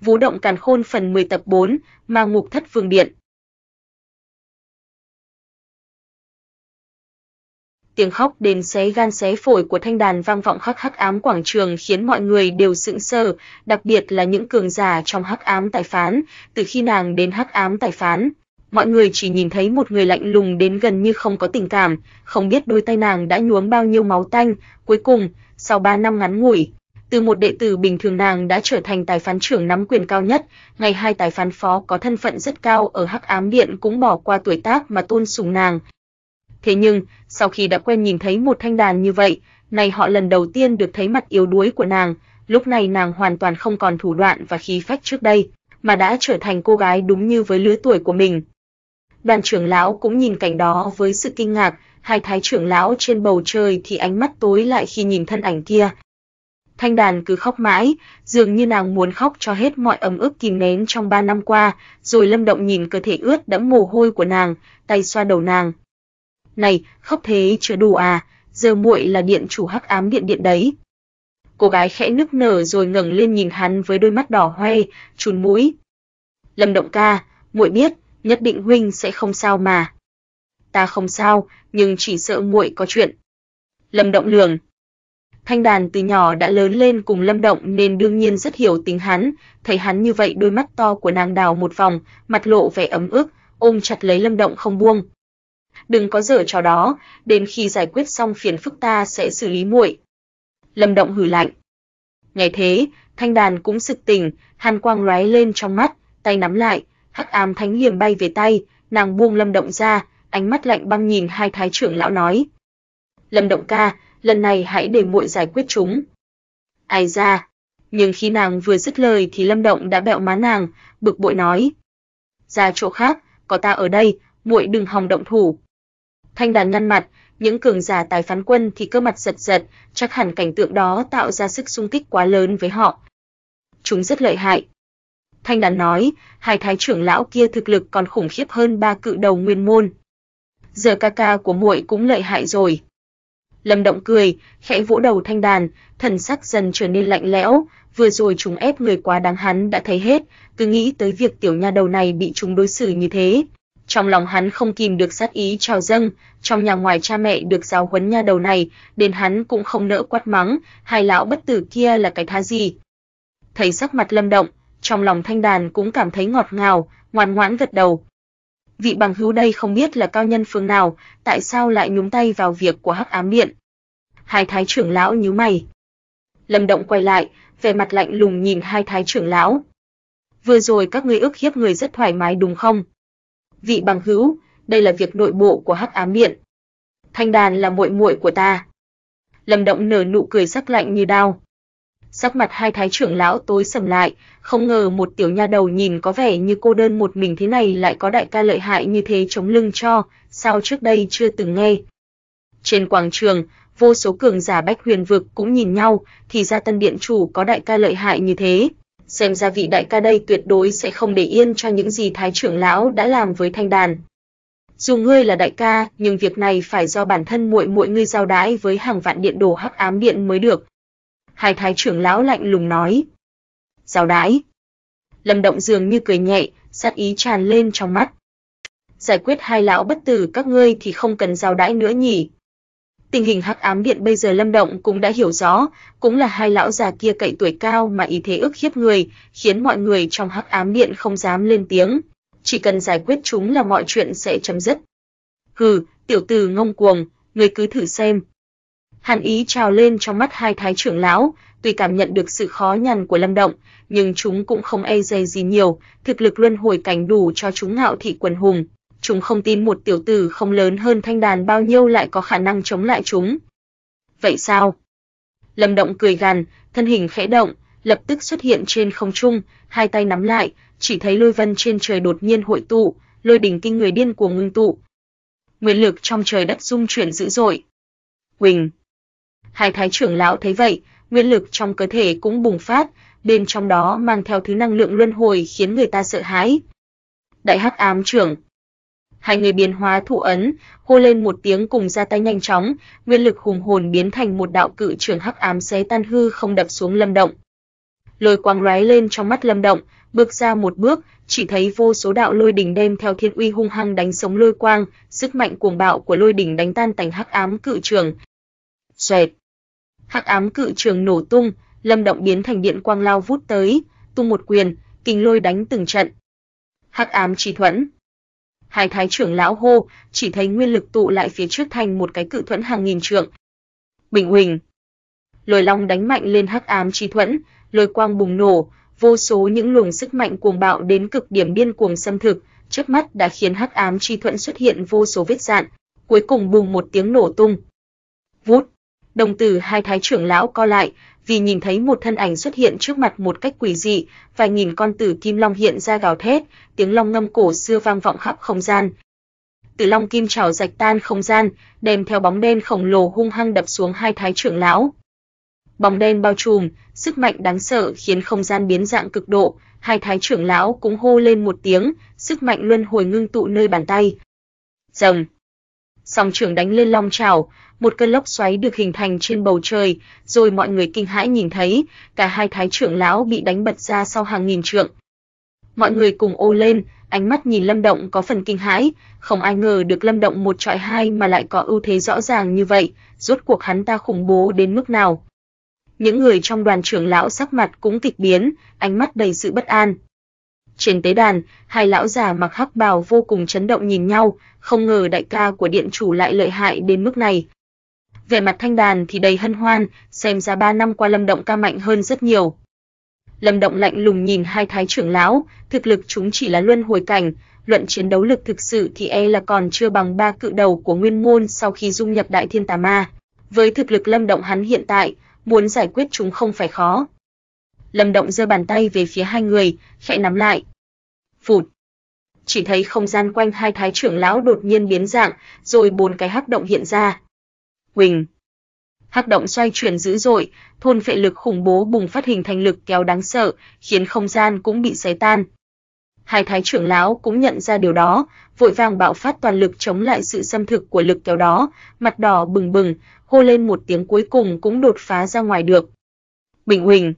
Vũ động càn khôn phần 10 tập 4, Ma ngục thất phương điện. Tiếng khóc đến xé gan xé phổi của thanh đàn vang vọng khắc hắc ám quảng trường khiến mọi người đều sững sờ, đặc biệt là những cường giả trong hắc ám tài phán, từ khi nàng đến hắc ám tài phán, mọi người chỉ nhìn thấy một người lạnh lùng đến gần như không có tình cảm, không biết đôi tay nàng đã nhuốm bao nhiêu máu tanh, cuối cùng, sau 3 năm ngắn ngủi, từ một đệ tử bình thường nàng đã trở thành tài phán trưởng nắm quyền cao nhất, ngày hai tài phán phó có thân phận rất cao ở Hắc Ám Điện cũng bỏ qua tuổi tác mà tôn sùng nàng. Thế nhưng, sau khi đã quen nhìn thấy một thanh đàn như vậy, này họ lần đầu tiên được thấy mặt yếu đuối của nàng, lúc này nàng hoàn toàn không còn thủ đoạn và khí phách trước đây, mà đã trở thành cô gái đúng như với lứa tuổi của mình. Đoàn trưởng lão cũng nhìn cảnh đó với sự kinh ngạc, hai thái trưởng lão trên bầu trời thì ánh mắt tối lại khi nhìn thân ảnh kia, Thanh đàn cứ khóc mãi, dường như nàng muốn khóc cho hết mọi ấm ức kìm nén trong ba năm qua, rồi Lâm Động nhìn cơ thể ướt đẫm mồ hôi của nàng, tay xoa đầu nàng. "Này, khóc thế chưa đủ à, giờ muội là điện chủ Hắc Ám Điện điện đấy." Cô gái khẽ nức nở rồi ngẩng lên nhìn hắn với đôi mắt đỏ hoe, chùn mũi. "Lâm Động ca, muội biết, nhất định huynh sẽ không sao mà." "Ta không sao, nhưng chỉ sợ muội có chuyện." Lâm Động lường Thanh Đàn từ nhỏ đã lớn lên cùng Lâm Động nên đương nhiên rất hiểu tính hắn, thấy hắn như vậy đôi mắt to của nàng đào một vòng, mặt lộ vẻ ấm ức, ôm chặt lấy Lâm Động không buông. "Đừng có giở trò đó, đến khi giải quyết xong phiền phức ta sẽ xử lý muội." Lâm Động hừ lạnh. Ngay thế, Thanh Đàn cũng sực tỉnh, hàn quang lóe lên trong mắt, tay nắm lại, hắc ám thánh liềm bay về tay, nàng buông Lâm Động ra, ánh mắt lạnh băng nhìn hai thái trưởng lão nói: "Lâm Động ca, lần này hãy để muội giải quyết chúng. Ai ra? Nhưng khi nàng vừa dứt lời thì Lâm Động đã bẹo má nàng, bực bội nói: "Ra chỗ khác, có ta ở đây, muội đừng hòng động thủ." Thanh đàn ngăn mặt, những cường giả tài phán quân thì cơ mặt giật giật, chắc hẳn cảnh tượng đó tạo ra sức xung kích quá lớn với họ. Chúng rất lợi hại. Thanh đàn nói, hai thái trưởng lão kia thực lực còn khủng khiếp hơn ba cự đầu nguyên môn. Giờ ca ca của muội cũng lợi hại rồi. Lâm Động cười, khẽ vỗ đầu thanh đàn, thần sắc dần trở nên lạnh lẽo, vừa rồi chúng ép người quá đáng hắn đã thấy hết, cứ nghĩ tới việc tiểu nha đầu này bị chúng đối xử như thế, trong lòng hắn không kìm được sát ý trào dâng, trong nhà ngoài cha mẹ được giáo huấn nha đầu này, đến hắn cũng không nỡ quát mắng, hai lão bất tử kia là cái thá gì. Thấy sắc mặt Lâm Động, trong lòng Thanh Đàn cũng cảm thấy ngọt ngào, ngoan ngoãn gật đầu, vị bằng hữu đây không biết là cao nhân phương nào, tại sao lại nhúng tay vào việc của Hắc Ám Điện? Hai thái trưởng lão nhíu mày. Lâm Động quay lại, vẻ mặt lạnh lùng nhìn hai thái trưởng lão. Vừa rồi các ngươi ức hiếp người rất thoải mái đúng không? Vị bằng hữu, đây là việc nội bộ của Hắc Ám Điện. Thanh Đàn là muội muội của ta. Lâm Động nở nụ cười sắc lạnh như đao sắc mặt hai thái trưởng lão tối sầm lại, không ngờ một tiểu nha đầu nhìn có vẻ như cô đơn một mình thế này lại có đại ca lợi hại như thế chống lưng cho, sao trước đây chưa từng nghe. Trên quảng trường, vô số cường giả Bách Huyền vực cũng nhìn nhau, thì ra tân điện chủ có đại ca lợi hại như thế, xem ra vị đại ca đây tuyệt đối sẽ không để yên cho những gì thái trưởng lão đã làm với thanh đàn. Dù ngươi là đại ca, nhưng việc này phải do bản thân muội muội ngươi giao đái với hàng vạn điện đồ hắc ám điện mới được, hai thái trưởng lão lạnh lùng nói. Giao đái. Lâm Động dường như cười nhẹ, sát ý tràn lên trong mắt. Giải quyết hai lão bất tử các ngươi thì không cần giao đãi nữa nhỉ? Tình hình hắc ám điện bây giờ Lâm Động cũng đã hiểu rõ, cũng là hai lão già kia cậy tuổi cao mà ý thế ức hiếp người, khiến mọi người trong hắc ám điện không dám lên tiếng, chỉ cần giải quyết chúng là mọi chuyện sẽ chấm dứt. Hừ, tiểu tử ngông cuồng, người cứ thử xem, hàn ý trào lên trong mắt hai thái trưởng lão, tuy cảm nhận được sự khó nhằn của Lâm Động, nhưng chúng cũng không e dè gì nhiều, thực lực luân hồi cảnh đủ cho chúng ngạo thị quần hùng. Chúng không tin một tiểu tử không lớn hơn thanh đàn bao nhiêu lại có khả năng chống lại chúng. Vậy sao? Lâm Động cười gằn, thân hình khẽ động, lập tức xuất hiện trên không trung, hai tay nắm lại, chỉ thấy lôi vân trên trời đột nhiên hội tụ, lôi đỉnh kinh người điên cuồng ngưng tụ. Nguyên lực trong trời đất rung chuyển dữ dội. Quỳnh Hai thái trưởng lão thấy vậy, nguyên lực trong cơ thể cũng bùng phát, bên trong đó mang theo thứ năng lượng luân hồi khiến người ta sợ hãi. Đại Hắc Ám trưởng. Hai người biến hóa thụ ấn, hô lên một tiếng cùng ra tay nhanh chóng, nguyên lực hùng hồn biến thành một đạo cự trưởng hắc ám xé tan hư không đập xuống Lâm Động. Lôi quang lóe lên trong mắt Lâm Động, bước ra một bước, chỉ thấy vô số đạo lôi đỉnh đem theo thiên uy hung hăng đánh sống lôi quang, sức mạnh cuồng bạo của lôi đỉnh đánh tan tành hắc ám cự trường. Xoẹt. Hắc ám cự trường nổ tung, Lâm Động biến thành điện quang lao vút tới, tung một quyền, kình lôi đánh từng trận. Hắc ám chỉ thuẫn. Hai thái trưởng lão hô, chỉ thấy nguyên lực tụ lại phía trước thành một cái cự thuẫn hàng nghìn trượng. Bình huỳnh. Lôi long đánh mạnh lên hắc ám chi thuẫn, lôi quang bùng nổ, vô số những luồng sức mạnh cuồng bạo đến cực điểm điên cuồng xâm thực, chớp mắt đã khiến hắc ám chi thuẫn xuất hiện vô số vết dạn, cuối cùng bùng một tiếng nổ tung. Vút. Đồng tử hai thái trưởng lão co lại, vì nhìn thấy một thân ảnh xuất hiện trước mặt một cách quỷ dị, vài nghìn con tử kim long hiện ra gào thét, tiếng long ngâm cổ xưa vang vọng khắp không gian. Tử long kim trảo rạch tan không gian, đem theo bóng đen khổng lồ hung hăng đập xuống hai thái trưởng lão. Bóng đen bao trùm, sức mạnh đáng sợ khiến không gian biến dạng cực độ, hai thái trưởng lão cũng hô lên một tiếng, sức mạnh luân hồi ngưng tụ nơi bàn tay. Rầm Song trưởng đánh lên long trảo, một cơn lốc xoáy được hình thành trên bầu trời, rồi mọi người kinh hãi nhìn thấy, cả hai thái trưởng lão bị đánh bật ra sau hàng nghìn trượng. Mọi người cùng ô lên, ánh mắt nhìn Lâm Động có phần kinh hãi, không ai ngờ được Lâm Động một trọi hai mà lại có ưu thế rõ ràng như vậy, rốt cuộc hắn ta khủng bố đến mức nào. Những người trong đoàn trưởng lão sắc mặt cũng kịch biến, ánh mắt đầy sự bất an. Trên tế đàn, hai lão già mặc hắc bào vô cùng chấn động nhìn nhau, không ngờ đại ca của điện chủ lại lợi hại đến mức này. Về mặt thanh đàn thì đầy hân hoan, xem ra ba năm qua Lâm Động ca mạnh hơn rất nhiều. Lâm Động lạnh lùng nhìn hai thái trưởng lão, thực lực chúng chỉ là luân hồi cảnh, luận chiến đấu lực thực sự thì e là còn chưa bằng ba cự đầu của Nguyên môn sau khi dung nhập Đại Thiên Tà Ma. Với thực lực Lâm Động hắn hiện tại, muốn giải quyết chúng không phải khó. Lâm Động giơ bàn tay về phía hai người, khẽ nắm lại. Phụt. Chỉ thấy không gian quanh hai thái trưởng lão đột nhiên biến dạng, rồi bốn cái hắc động hiện ra. Huỳnh. Hắc động xoay chuyển dữ dội, thôn phệ lực khủng bố bùng phát hình thành lực kéo đáng sợ, khiến không gian cũng bị xé tan. Hai thái trưởng lão cũng nhận ra điều đó, vội vàng bạo phát toàn lực chống lại sự xâm thực của lực kéo đó, mặt đỏ bừng bừng, hô lên một tiếng cuối cùng cũng đột phá ra ngoài được. Bình Huỳnh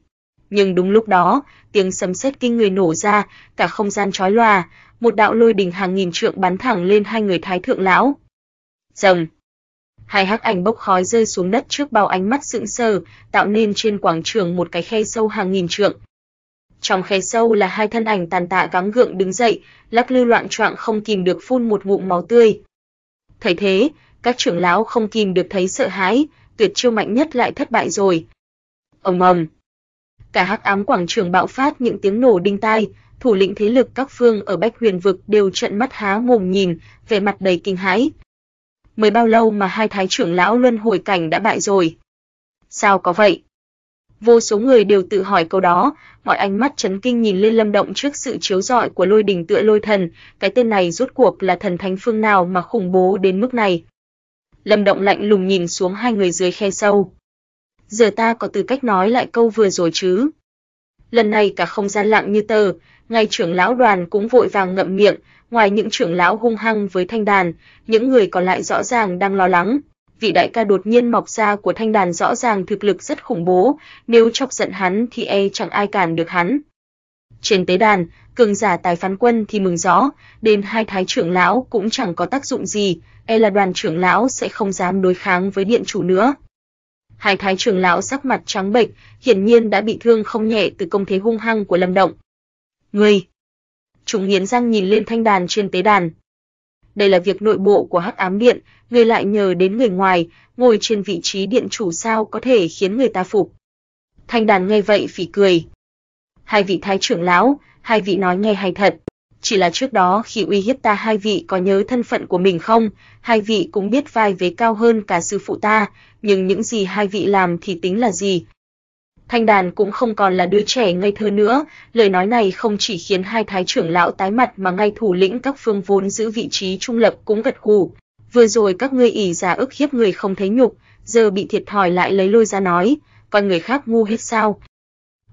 nhưng đúng lúc đó, tiếng sấm sét kinh người nổ ra, cả không gian chói lòa, một đạo lôi đình hàng nghìn trượng bắn thẳng lên hai người thái thượng lão. Rầm. Hai hắc ảnh bốc khói rơi xuống đất trước bao ánh mắt sững sờ, tạo nên trên quảng trường một cái khe sâu hàng nghìn trượng. Trong khe sâu là hai thân ảnh tàn tạ gắng gượng đứng dậy, lắc lư loạn choạng không kìm được phun một ngụm máu tươi. Thấy thế, các trưởng lão không kìm được thấy sợ hãi, tuyệt chiêu mạnh nhất lại thất bại rồi. Ầm ầm cả hắc ám quảng trường bạo phát những tiếng nổ đinh tai, thủ lĩnh thế lực các phương ở Bách Huyền vực đều trợn mắt há mồm nhìn, vẻ mặt đầy kinh hãi. Mới bao lâu mà hai thái trưởng lão luân hồi cảnh đã bại rồi? Sao có vậy? Vô số người đều tự hỏi câu đó, mọi ánh mắt chấn kinh nhìn lên Lâm Động trước sự chiếu rọi của Lôi đỉnh tựa lôi thần, cái tên này rốt cuộc là thần thánh phương nào mà khủng bố đến mức này? Lâm Động lạnh lùng nhìn xuống hai người dưới khe sâu giờ ta có tư cách nói lại câu vừa rồi chứ. Lần này cả không gian lặng như tờ, ngay trưởng lão đoàn cũng vội vàng ngậm miệng, ngoài những trưởng lão hung hăng với thanh đàn, những người còn lại rõ ràng đang lo lắng. Vị đại ca đột nhiên mọc ra của thanh đàn rõ ràng thực lực rất khủng bố, nếu chọc giận hắn thì e chẳng ai cản được hắn. Trên tế đàn, cường giả tài phán quân thì mừng rõ, đến hai thái trưởng lão cũng chẳng có tác dụng gì, e là đoàn trưởng lão sẽ không dám đối kháng với điện chủ nữa. Hai thái trưởng lão sắc mặt trắng bệch, hiển nhiên đã bị thương không nhẹ từ công thế hung hăng của Lâm Động. "Ngươi?" Trùng Hiến Giang nhìn lên thanh đàn trên tế đàn. Đây là việc nội bộ của Hắc Ám Điện, ngươi lại nhờ đến người ngoài, ngồi trên vị trí điện chủ sao có thể khiến người ta phục. Thanh đàn nghe vậy phì cười. Hai vị thái trưởng lão, hai vị nói nghe hay thật chỉ là trước đó khi uy hiếp ta hai vị có nhớ thân phận của mình không? Hai vị cũng biết vai vế cao hơn cả sư phụ ta, nhưng những gì hai vị làm thì tính là gì? Thanh đàn cũng không còn là đứa trẻ ngây thơ nữa, lời nói này không chỉ khiến hai thái trưởng lão tái mặt mà ngay thủ lĩnh các phương vốn giữ vị trí trung lập cũng gật gù. Vừa rồi các ngươi ỷ giả ức hiếp người không thấy nhục, giờ bị thiệt thòi lại lấy lôi ra nói, coi người khác ngu hết sao?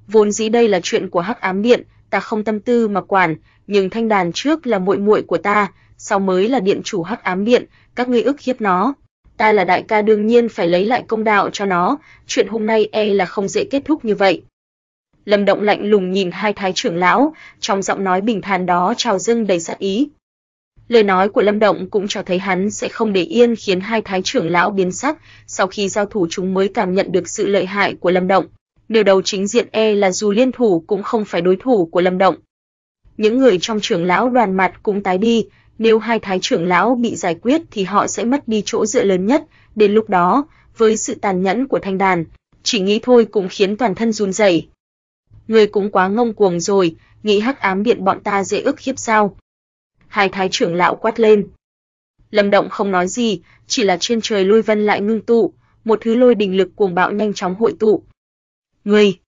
Vốn dĩ đây là chuyện của Hắc Ám Điện, ta không tâm tư mà quản, nhưng thanh đàn trước là muội muội của ta, sau mới là điện chủ Hắc Ám Điện, các ngươi ức hiếp nó. Ta là đại ca đương nhiên phải lấy lại công đạo cho nó, chuyện hôm nay e là không dễ kết thúc như vậy. Lâm Động lạnh lùng nhìn hai thái trưởng lão, trong giọng nói bình thản đó trào dâng đầy sát ý. Lời nói của Lâm Động cũng cho thấy hắn sẽ không để yên khiến hai thái trưởng lão biến sắc, sau khi giao thủ chúng mới cảm nhận được sự lợi hại của Lâm Động nửa đầu chính diện e là dù liên thủ cũng không phải đối thủ của Lâm Động. Những người trong trưởng lão đoàn mặt cũng tái đi, nếu hai thái trưởng lão bị giải quyết thì họ sẽ mất đi chỗ dựa lớn nhất, đến lúc đó, với sự tàn nhẫn của thanh đàn, chỉ nghĩ thôi cũng khiến toàn thân run rẩy. Người cũng quá ngông cuồng rồi, nghĩ hắc ám biện bọn ta dễ ức khiếp sao? Hai thái trưởng lão quát lên. Lâm Động không nói gì, chỉ là trên trời lôi vân lại ngưng tụ, một thứ lôi đình lực cuồng bạo nhanh chóng hội tụ, Ngươi!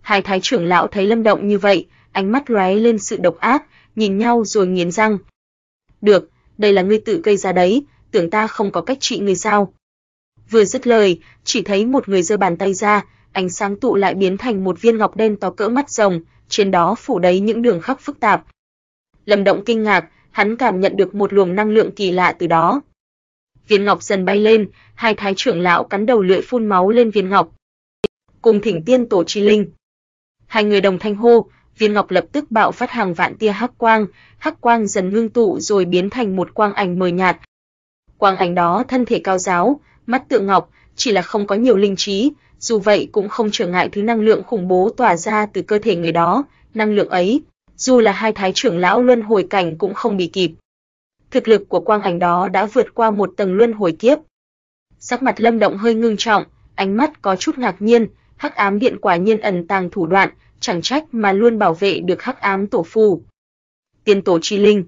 Hai thái trưởng lão thấy Lâm Động như vậy, ánh mắt lóe lên sự độc ác, nhìn nhau rồi nghiến răng. Được, đây là ngươi tự gây ra đấy, tưởng ta không có cách trị ngươi sao? Vừa dứt lời, chỉ thấy một người giơ bàn tay ra, ánh sáng tụ lại biến thành một viên ngọc đen to cỡ mắt rồng, trên đó phủ đầy những đường khắc phức tạp. Lâm Động kinh ngạc, hắn cảm nhận được một luồng năng lượng kỳ lạ từ đó. Viên ngọc dần bay lên, hai thái trưởng lão cắn đầu lưỡi phun máu lên viên ngọc, cùng thỉnh tiên tổ chi linh. Hai người đồng thanh hô, viên ngọc lập tức bạo phát hàng vạn tia hắc quang, hắc quang dần ngưng tụ rồi biến thành một quang ảnh mờ nhạt. Quang ảnh đó thân thể cao giáo, mắt tượng ngọc, chỉ là không có nhiều linh trí, dù vậy cũng không trở ngại thứ năng lượng khủng bố tỏa ra từ cơ thể người đó, năng lượng ấy, dù là hai thái trưởng lão luân hồi cảnh cũng không bị kịp. Thực lực của quang ảnh đó đã vượt qua một tầng luân hồi kiếp. Sắc mặt Lâm Động hơi ngưng trọng, ánh mắt có chút ngạc nhiên, Hắc Ám Điện quả nhiên ẩn tàng thủ đoạn, chẳng trách mà luôn bảo vệ được Hắc Ám Tổ Phù. Tiên Tổ Chi Linh.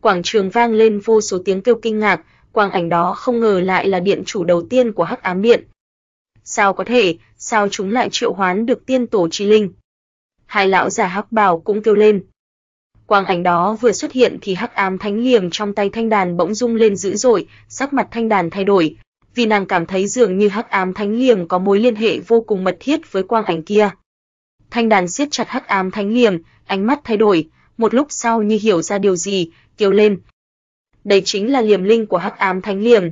Quảng trường vang lên vô số tiếng kêu kinh ngạc, quang ảnh đó không ngờ lại là điện chủ đầu tiên của Hắc Ám Điện. Sao có thể, sao chúng lại triệu hoán được Tiên Tổ Chi Linh? Hai lão già Hắc bào cũng kêu lên. Quang ảnh đó vừa xuất hiện thì hắc ám thánh liềm trong tay thanh đàn bỗng rung lên dữ dội, sắc mặt thanh đàn thay đổi, vì nàng cảm thấy dường như hắc ám thánh liềm có mối liên hệ vô cùng mật thiết với quang ảnh kia. Thanh đàn siết chặt hắc ám thánh liềm, ánh mắt thay đổi, một lúc sau như hiểu ra điều gì, kêu lên. Đây chính là liềm linh của hắc ám thánh liềm.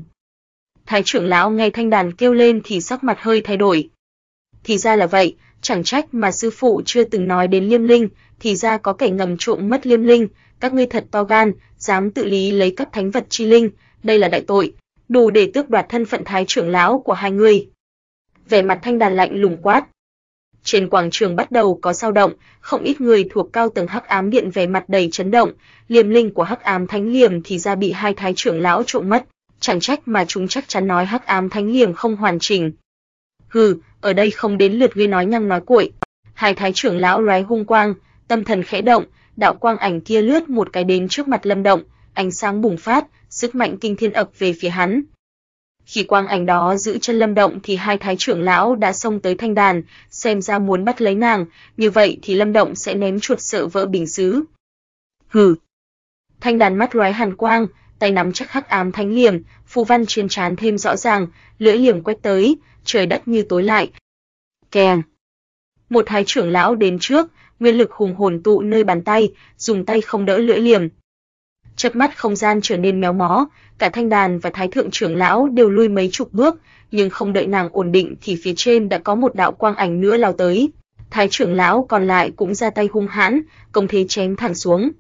Thái trưởng lão nghe thanh đàn kêu lên thì sắc mặt hơi thay đổi. Thì ra là vậy, chẳng trách mà sư phụ chưa từng nói đến liêm linh, thì ra có kẻ ngầm trộm mất liêm linh, các ngươi thật to gan, dám tự lý lấy các thánh vật chi linh, đây là đại tội, đủ để tước đoạt thân phận thái trưởng lão của hai người. Vẻ mặt Thanh Đàn lạnh lùng quát. Trên quảng trường bắt đầu có dao động, không ít người thuộc cao tầng Hắc Ám Điện vẻ mặt đầy chấn động, liềm linh của Hắc Ám Thánh Liềm thì ra bị hai thái trưởng lão trộm mất, chẳng trách mà chúng chắc chắn nói Hắc Ám Thánh Liềm không hoàn chỉnh. Hừ, ở đây không đến lượt ngươi nói nhăng nói cuội. Hai thái trưởng lão lóe hung quang, tâm thần khẽ động, đạo quang ảnh kia lướt một cái đến trước mặt Lâm Động, ánh sáng bùng phát, sức mạnh kinh thiên ập về phía hắn. Khi quang ảnh đó giữ chân Lâm Động thì hai thái trưởng lão đã xông tới thanh đàn, xem ra muốn bắt lấy nàng, như vậy thì Lâm Động sẽ ném chuột sợ vỡ bình sứ. Hừ. Thanh đàn mắt loái hàn quang, tay nắm chắc hắc ám thánh liềm, phù văn trên trán thêm rõ ràng, lưỡi liềm quét tới, trời đất như tối lại. Keng. Một thái trưởng lão đến trước, nguyên lực hùng hồn tụ nơi bàn tay, dùng tay không đỡ lưỡi liềm, chớp mắt không gian trở nên méo mó, cả thanh đàn và thái thượng trưởng lão đều lui mấy chục bước, nhưng không đợi nàng ổn định thì phía trên đã có một đạo quang ảnh nữa lao tới. Thái trưởng lão còn lại cũng ra tay hung hãn, công thế chém thẳng xuống.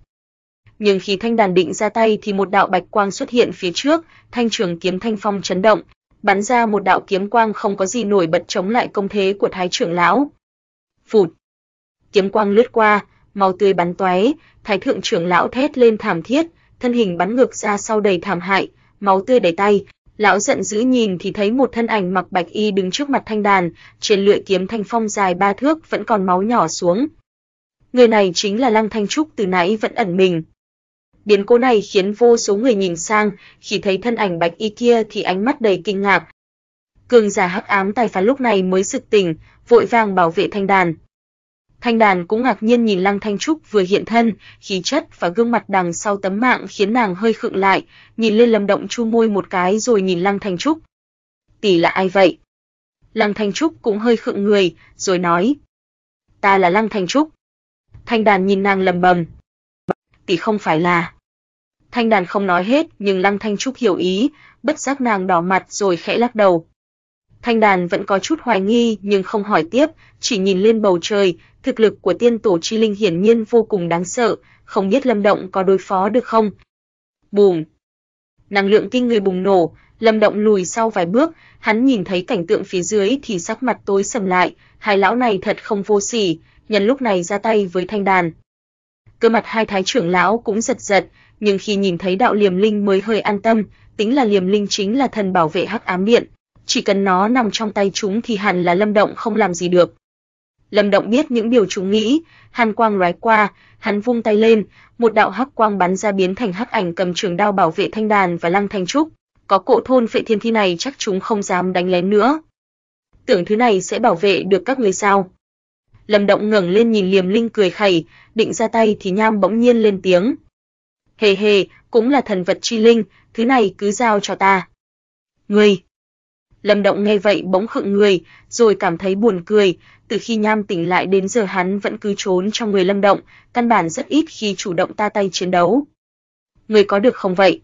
Nhưng khi thanh đàn định ra tay thì một đạo bạch quang xuất hiện phía trước, thanh trường kiếm thanh phong chấn động, bắn ra một đạo kiếm quang không có gì nổi bật chống lại công thế của thái trưởng lão. Phụt. Kiếm quang lướt qua, màu tươi bắn tóe, thái thượng trưởng lão thét lên thảm thiết, thân hình bắn ngược ra sau đầy thảm hại, máu tươi đầy tay. Lão giận dữ nhìn thì thấy một thân ảnh mặc bạch y đứng trước mặt thanh đàn, trên lưỡi kiếm thanh phong dài ba thước vẫn còn máu nhỏ xuống. Người này chính là Lăng Thanh Trúc từ nãy vẫn ẩn mình. Biến cố này khiến vô số người nhìn sang, khi thấy thân ảnh bạch y kia thì ánh mắt đầy kinh ngạc. Cường giả hắc ám tài phán lúc này mới sực tỉnh, vội vàng bảo vệ thanh đàn. Thanh Đàn cũng ngạc nhiên nhìn Lăng Thanh Trúc vừa hiện thân, khí chất và gương mặt đằng sau tấm mạng khiến nàng hơi khựng lại, nhìn lên Lâm Động chu môi một cái rồi nhìn Lăng Thanh Trúc. "Tỷ là ai vậy?" Lăng Thanh Trúc cũng hơi khựng người, rồi nói: "Ta là Lăng Thanh Trúc." Thanh Đàn nhìn nàng lầm bầm: "Tỷ không phải là..." Thanh Đàn không nói hết, nhưng Lăng Thanh Trúc hiểu ý, bất giác nàng đỏ mặt rồi khẽ lắc đầu, Thanh đàn vẫn có chút hoài nghi nhưng không hỏi tiếp, chỉ nhìn lên bầu trời, thực lực của tiên tổ chi linh hiển nhiên vô cùng đáng sợ, không biết Lâm Động có đối phó được không. Bùm! Năng lượng kinh người bùng nổ, Lâm Động lùi sau vài bước, hắn nhìn thấy cảnh tượng phía dưới thì sắc mặt tối sầm lại, hai lão này thật không vô sỉ, nhân lúc này ra tay với thanh đàn. Cơ mặt hai thái trưởng lão cũng giật giật, nhưng khi nhìn thấy đạo liềm linh mới hơi an tâm, tính là liềm linh chính là thần bảo vệ hắc ám điện, chỉ cần nó nằm trong tay chúng thì hẳn là Lâm Động không làm gì được. Lâm Động biết những điều chúng nghĩ, hàn quang lóe qua, hắn vung tay lên, một đạo hắc quang bắn ra biến thành hắc ảnh cầm trường đao bảo vệ Thanh Đàn và Lăng Thanh Trúc, có cộ thôn phệ thiên thi này chắc chúng không dám đánh lén nữa. Tưởng thứ này sẽ bảo vệ được các ngươi sao? Lâm Động ngẩng lên nhìn Liềm Linh cười khẩy, định ra tay thì Nham bỗng nhiên lên tiếng. "Hề hề, cũng là thần vật chi linh, thứ này cứ giao cho ta." "Ngươi?" Lâm Động nghe vậy bỗng khựng người, rồi cảm thấy buồn cười, từ khi Nham tỉnh lại đến giờ hắn vẫn cứ trốn trong người Lâm Động, căn bản rất ít khi chủ động ta tay chiến đấu. Người có được không vậy?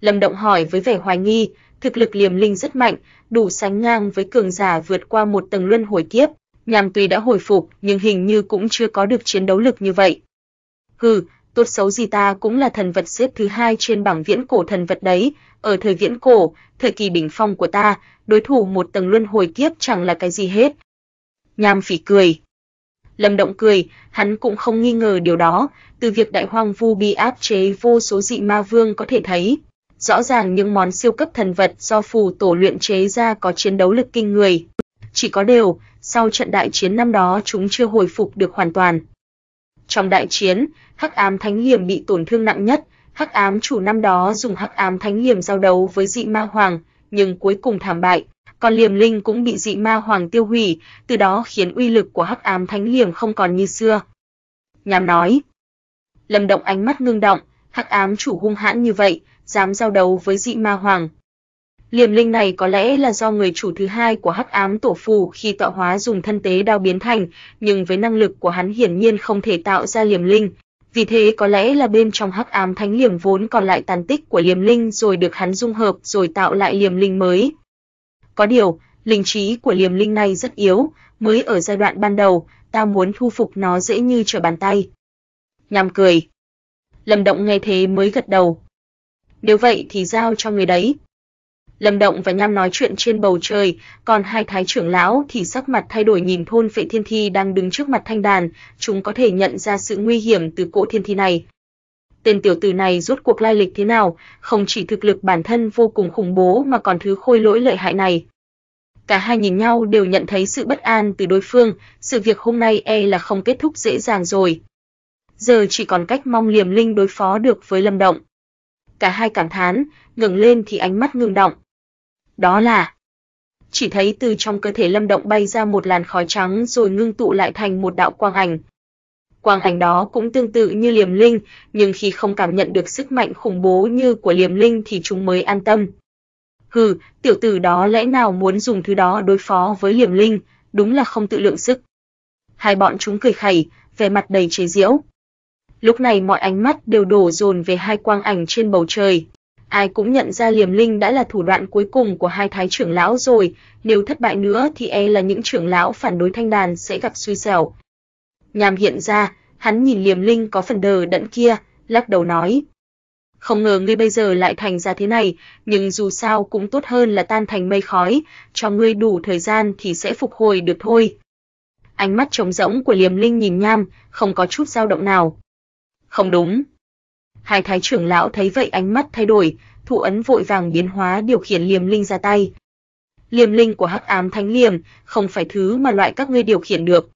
Lâm Động hỏi với vẻ hoài nghi, thực lực Liềm Linh rất mạnh, đủ sánh ngang với cường giả vượt qua một tầng luân hồi kiếp, Nham tuy đã hồi phục nhưng hình như cũng chưa có được chiến đấu lực như vậy. Hừ, tốt xấu gì ta cũng là thần vật xếp thứ hai trên bảng viễn cổ thần vật đấy, ở thời viễn cổ, thời kỳ bình phong của ta, đối thủ một tầng luân hồi kiếp chẳng là cái gì hết. Nham Phỉ cười. Lâm Động cười, hắn cũng không nghi ngờ điều đó, từ việc đại hoang vu bị áp chế vô số dị ma vương có thể thấy, rõ ràng những món siêu cấp thần vật do phù tổ luyện chế ra có chiến đấu lực kinh người. Chỉ có điều, sau trận đại chiến năm đó chúng chưa hồi phục được hoàn toàn. Trong đại chiến, Hắc Ám Thánh Liềm bị tổn thương nặng nhất, Hắc Ám chủ năm đó dùng Hắc Ám Thánh Liềm giao đấu với Dị Ma Hoàng, nhưng cuối cùng thảm bại. Còn Liềm Linh cũng bị Dị Ma Hoàng tiêu hủy, từ đó khiến uy lực của Hắc Ám Thánh Liềm không còn như xưa. Nhàm nói. Lâm Động ánh mắt ngưng động, Hắc Ám chủ hung hãn như vậy, dám giao đấu với Dị Ma Hoàng, Liềm linh này có lẽ là do người chủ thứ hai của Hắc Ám Tổ Phù khi tọa hóa dùng thân tế đao biến thành, nhưng với năng lực của hắn hiển nhiên không thể tạo ra liềm linh. Vì thế có lẽ là bên trong Hắc Ám Thánh Liềm vốn còn lại tàn tích của liềm linh rồi được hắn dung hợp rồi tạo lại liềm linh mới. Có điều, linh trí của liềm linh này rất yếu, mới ở giai đoạn ban đầu, ta muốn thu phục nó dễ như trở bàn tay. Nhằm cười. Lâm Động nghe thế mới gật đầu. Nếu vậy thì giao cho người đấy. Lâm Động và Nham nói chuyện trên bầu trời, còn hai thái trưởng lão thì sắc mặt thay đổi nhìn thôn Phệ Thiên Thi đang đứng trước mặt thanh đàn, chúng có thể nhận ra sự nguy hiểm từ cỗ thiên thi này. Tên tiểu tử này rốt cuộc lai lịch thế nào, không chỉ thực lực bản thân vô cùng khủng bố mà còn thứ khôi lỗi lợi hại này. Cả hai nhìn nhau đều nhận thấy sự bất an từ đối phương, sự việc hôm nay e là không kết thúc dễ dàng rồi. Giờ chỉ còn cách mong Liềm Linh đối phó được với Lâm Động. Cả hai cảm thán, ngừng lên thì ánh mắt ngưng động đó là chỉ thấy từ trong cơ thể Lâm Động bay ra một làn khói trắng rồi ngưng tụ lại thành một đạo quang ảnh. Quang ảnh đó cũng tương tự như Liềm Linh, nhưng khi không cảm nhận được sức mạnh khủng bố như của Liềm Linh thì chúng mới an tâm. Hừ, tiểu tử đó lẽ nào muốn dùng thứ đó đối phó với Liềm Linh, đúng là không tự lượng sức. Hai bọn chúng cười khẩy, vẻ mặt đầy chế giễu. Lúc này mọi ánh mắt đều đổ dồn về hai quang ảnh trên bầu trời. Ai cũng nhận ra Liềm Linh đã là thủ đoạn cuối cùng của hai thái trưởng lão rồi, nếu thất bại nữa thì e là những trưởng lão phản đối thanh đàn sẽ gặp suy xẻo. Nhàm hiện ra, hắn nhìn Liềm Linh có phần đờ đẫn kia, lắc đầu nói: "Không ngờ ngươi bây giờ lại thành ra thế này, nhưng dù sao cũng tốt hơn là tan thành mây khói, cho ngươi đủ thời gian thì sẽ phục hồi được thôi." Ánh mắt trống rỗng của Liềm Linh nhìn Nham, không có chút dao động nào. "Không đúng, Hai thái trưởng lão thấy vậy ánh mắt thay đổi, thụ ấn vội vàng biến hóa điều khiển liềm linh ra tay. Liềm linh của Hắc Ám Thánh Liềm không phải thứ mà loại các ngươi điều khiển được.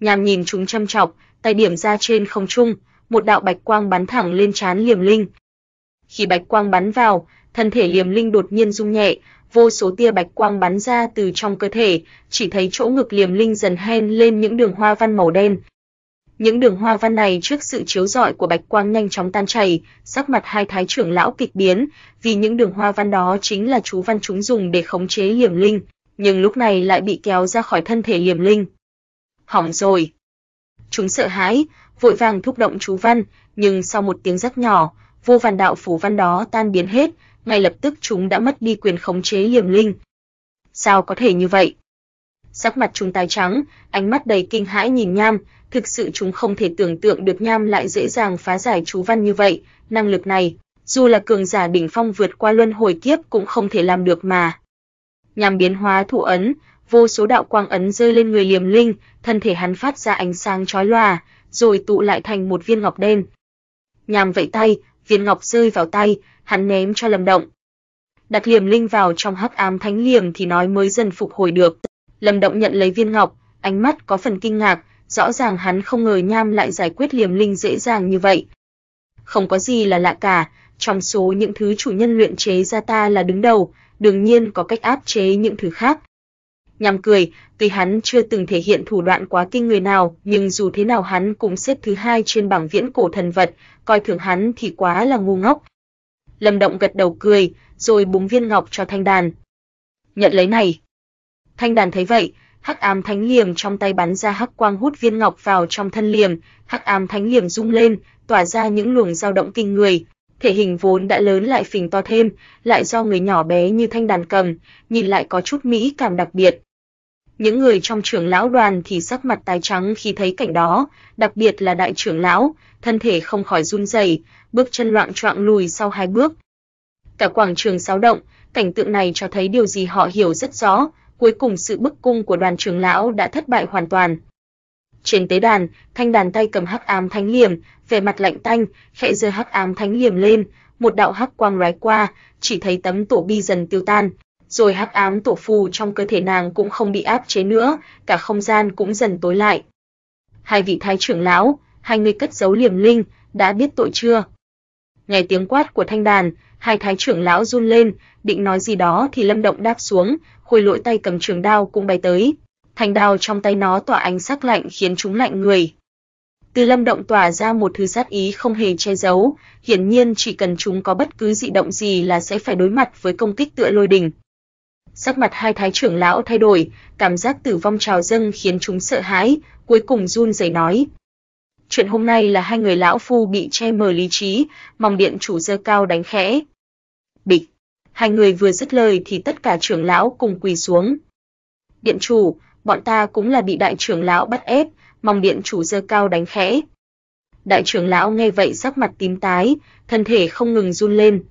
Nham nhìn chúng châm chọc, tay điểm ra trên không trung, một đạo bạch quang bắn thẳng lên trán liềm linh. Khi bạch quang bắn vào, thân thể liềm linh đột nhiên rung nhẹ, vô số tia bạch quang bắn ra từ trong cơ thể, chỉ thấy chỗ ngực liềm linh dần hen lên những đường hoa văn màu đen, những đường hoa văn này trước sự chiếu rọi của bạch quang nhanh chóng tan chảy, sắc mặt hai thái trưởng lão kịch biến, vì những đường hoa văn đó chính là chú văn chúng dùng để khống chế Liềm Linh, nhưng lúc này lại bị kéo ra khỏi thân thể Liềm Linh. Hỏng rồi. Chúng sợ hãi, vội vàng thúc động chú văn, nhưng sau một tiếng rất nhỏ, vô vàn đạo phủ văn đó tan biến hết, ngay lập tức chúng đã mất đi quyền khống chế Liềm Linh. Sao có thể như vậy? Sắc mặt chúng tái trắng, ánh mắt đầy kinh hãi nhìn Nham, thực sự chúng không thể tưởng tượng được Nham lại dễ dàng phá giải chú văn như vậy, năng lực này, dù là cường giả đỉnh phong vượt qua luân hồi kiếp cũng không thể làm được mà. Nham biến hóa thủ ấn, vô số đạo quang ấn rơi lên người Liềm Linh, thân thể hắn phát ra ánh sáng chói lòa, rồi tụ lại thành một viên ngọc đen. Nham vẫy tay, viên ngọc rơi vào tay, hắn ném cho Lâm Động. Đặt Liềm Linh vào trong Hắc Ám Thánh Liềm thì nói mới dần phục hồi được. Lâm Động nhận lấy viên ngọc, ánh mắt có phần kinh ngạc, rõ ràng hắn không ngờ Nham lại giải quyết Liềm Linh dễ dàng như vậy. Không có gì là lạ cả, trong số những thứ chủ nhân luyện chế ra ta là đứng đầu, đương nhiên có cách áp chế những thứ khác. Nham cười, tuy hắn chưa từng thể hiện thủ đoạn quá kinh người nào, nhưng dù thế nào hắn cũng xếp thứ hai trên bảng viễn cổ thần vật, coi thường hắn thì quá là ngu ngốc. Lâm Động gật đầu cười, rồi búng viên ngọc cho Thanh Đàn. Nhận lấy này. Thanh Đàn thấy vậy, Hắc ám thánh liềm trong tay bắn ra hắc quang hút viên ngọc vào trong thân liềm, hắc ám thánh liềm rung lên, tỏa ra những luồng dao động kinh người. Thể hình vốn đã lớn lại phình to thêm, lại do người nhỏ bé như thanh đàn cầm, nhìn lại có chút mỹ cảm đặc biệt. Những người trong trưởng lão đoàn thì sắc mặt tái trắng khi thấy cảnh đó, đặc biệt là đại trưởng lão, thân thể không khỏi run rẩy, bước chân loạn choạng lùi sau hai bước. Cả quảng trường xáo động, cảnh tượng này cho thấy điều gì họ hiểu rất rõ, cuối cùng sự bức cung của đoàn trưởng lão đã thất bại hoàn toàn. Trên tế đàn, thanh đàn tay cầm hắc ám thánh liềm, vẻ mặt lạnh tanh, khẽ giơ hắc ám thánh liềm lên, một đạo hắc quang lóe qua, chỉ thấy tấm tổ bi dần tiêu tan, rồi hắc ám tổ phù trong cơ thể nàng cũng không bị áp chế nữa, cả không gian cũng dần tối lại. Hai vị thái trưởng lão, hai người cất giấu liềm linh, đã biết tội chưa? Nghe tiếng quát của thanh đàn, hai thái trưởng lão run lên, định nói gì đó thì Lâm Động đáp xuống, khôi lỗi tay cầm trường đao cũng bay tới, thành đao trong tay nó tỏa ánh sắc lạnh khiến chúng lạnh người. Từ Lâm động tỏa ra một thứ sát ý không hề che giấu, hiển nhiên chỉ cần chúng có bất cứ dị động gì là sẽ phải đối mặt với công kích tựa lôi đình. Sắc mặt hai thái trưởng lão thay đổi, cảm giác tử vong trào dâng khiến chúng sợ hãi, cuối cùng run rẩy nói: "Chuyện hôm nay là hai người lão phu bị che mờ lý trí, mong điện chủ dơ cao đánh khẽ." Bịch Hai người vừa dứt lời thì tất cả trưởng lão cùng quỳ xuống. Điện chủ, bọn ta cũng là bị đại trưởng lão bắt ép, mong điện chủ dơ cao đánh khẽ. Đại trưởng lão nghe vậy sắc mặt tím tái, thân thể không ngừng run lên.